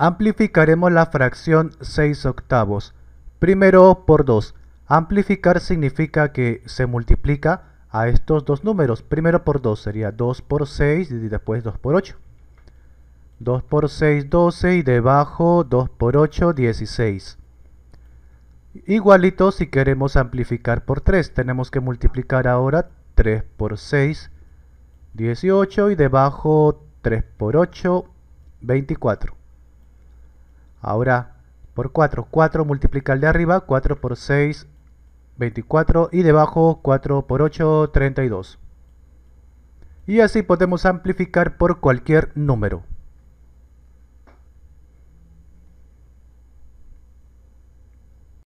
Amplificaremos la fracción 6 octavos. Primero por 2. Amplificar significa que se multiplica a estos dos números. Primero por 2 sería 2 por 6 y después 2 por 8. 2 por 6, 12 y debajo 2 por 8, 16. Igualito si queremos amplificar por 3. Tenemos que multiplicar ahora 3 por 6, 18 y debajo 3 por 8, 24. Ahora por 4. 4 multiplica de arriba, 4 por 6, 24. Y debajo 4 por 8, 32. Y así podemos amplificar por cualquier número.